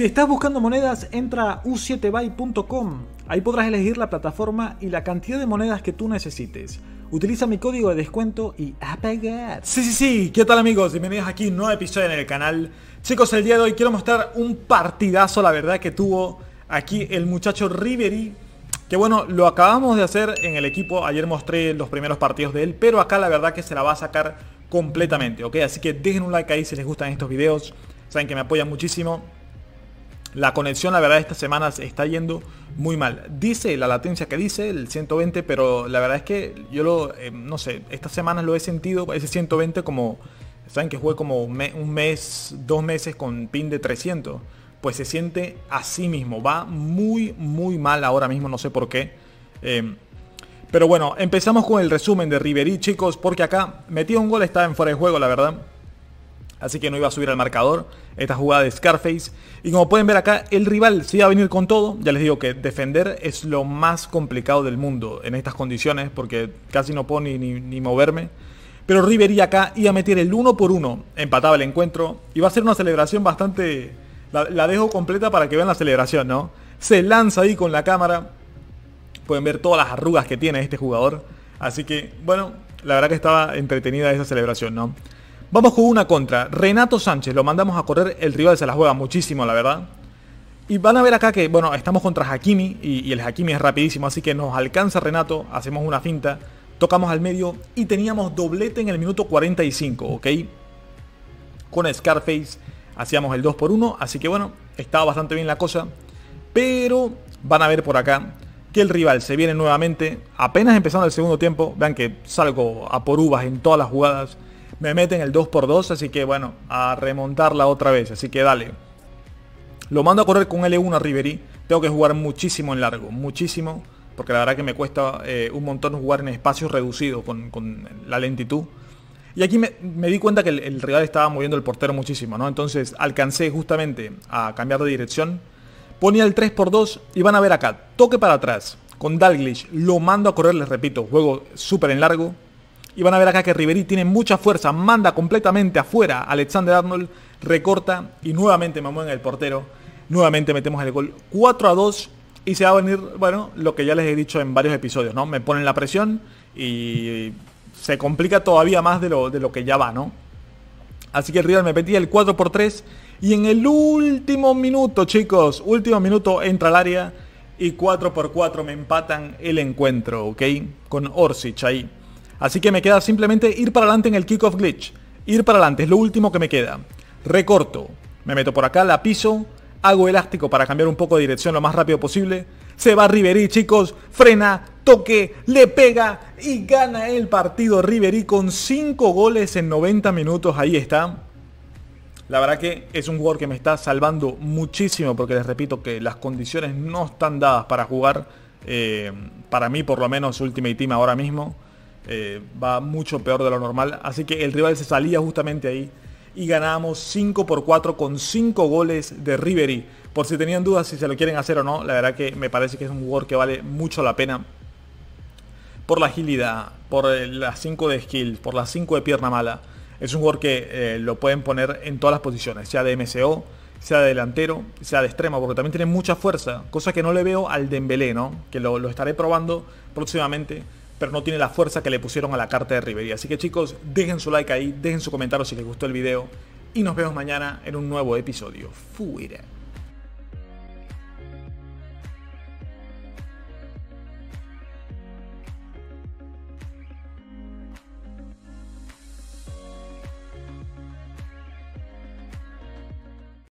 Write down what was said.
Si estás buscando monedas, entra a u7buy.com. Ahí podrás elegir la plataforma y la cantidad de monedas que tú necesites. Utiliza mi código de descuento y apaga Sí, sí, sí. ¿Qué tal amigos? Bienvenidos aquí a un nuevo episodio en el canal. Chicos, el día de hoy quiero mostrar un partidazo, la verdad, que tuvo aquí el muchacho Riveri. Que bueno, lo acabamos de hacer en el equipo. Ayer mostré los primeros partidos de él, pero acá la verdad que se la va a sacar completamente, ¿ok? Así que dejen un like ahí si les gustan estos videos. Saben que me apoyan muchísimo. La conexión, la verdad, esta semana está yendo muy mal. Dice la latencia que dice, el 120, pero la verdad es que yo lo, eh, no sé, estas semanas lo he sentido, ese 120 como, saben que jugué como un mes, dos meses con pin de 300, pues se siente así mismo, va muy, muy mal ahora mismo, no sé por qué. Em, pero bueno, empezamos con el resumen de Riverí, chicos, porque acá metió un gol, estaba en fuera de juego, la verdad así que no iba a subir al marcador esta jugada de Scarface. Y como pueden ver acá, el rival sí iba a venir con todo. Ya les digo que defender es lo más complicado del mundo en estas condiciones porque casi no puedo ni, moverme. Pero River acá iba a meter el uno por uno empataba el encuentro. Y va a ser una celebración bastante... la dejo completa para que vean la celebración, ¿no? Se lanza ahí con la cámara. Pueden ver todas las arrugas que tiene este jugador. Así que, bueno, la verdad que estaba entretenida esa celebración, ¿no? Vamos con una contra. Renato Sánchez, lo mandamos a correr. El rival se la juega muchísimo, la verdad. Y van a ver acá que, bueno, estamos contra Hakimi y, el Hakimi es rapidísimo, así que nos alcanza Renato, hacemos una finta, tocamos al medio y teníamos doblete en el minuto 45, ¿ok? Con Scarface hacíamos el 2 por 1, así que bueno, estaba bastante bien la cosa. Pero van a ver por acá que el rival se viene nuevamente, apenas empezando el segundo tiempo, vean que salgo a por uvas en todas las jugadas me meten el 2x2, así que bueno, a remontarla otra vez, así que dale. Lo mando a correr con L1 a tengo que jugar muchísimo en largo, muchísimo, porque la verdad que me cuesta eh, un montón jugar en espacios reducidos con, la lentitud. Y aquí me, di cuenta que el, rival estaba moviendo el portero muchísimo, ¿no? Entonces alcancé justamente a cambiar de dirección. Ponía el 3x2 y van a ver acá, toque para atrás. Con Dalglish lo mando a correr, les repito, juego súper en largo. Y van a ver acá que Riverí tiene mucha fuerza, manda completamente afuera. Alexander Arnold recorta y nuevamente Me mueven el portero. Nuevamente metemos el gol 4 a 2 y se va a venir, bueno, lo que ya les he dicho en varios episodios, ¿no? Me ponen la presión y se complica todavía más de lo, que ya va, ¿no? Así que el me metía el 4 por 3 y en el último minuto, chicos, último minuto entra al área y 4 por 4 me empatan el encuentro, ¿ok? Con Orsic ahí. Así que me queda simplemente ir para adelante en el kickoff glitch. Ir para adelante, es lo último que me queda. Recorto, me meto por acá, la piso, hago elástico para cambiar un poco de dirección lo más rápido posible. Se va Riverí, chicos, frena, toque, le pega y gana el partido Riverí con 5 goles en 90 minutos. Ahí está. La verdad que es un jugador que me está salvando muchísimo porque les repito que las condiciones no están dadas para jugar, eh, para mí por lo menos Ultimate Team ahora mismo. Eh, va mucho peor de lo normal. Así que el rival se salía justamente ahí y ganamos 5 por 4 con 5 goles de Ribery. Por si tenían dudas si se lo quieren hacer o no, la verdad que me parece que es un jugador que vale mucho la pena. Por la agilidad, por eh, las 5 de skill, por las 5 de pierna mala. Es un jugador que eh, lo pueden poner en todas las posiciones, sea de MSO sea de delantero, sea de extremo porque también tiene mucha fuerza, cosa que no le veo al Dembélé, ¿no? Que lo estaré probando próximamente pero no tiene la fuerza que le pusieron a la carta de Rivería. Así que chicos, dejen su like ahí, dejen su comentario si les gustó el video y nos vemos mañana en un nuevo episodio. Fuera.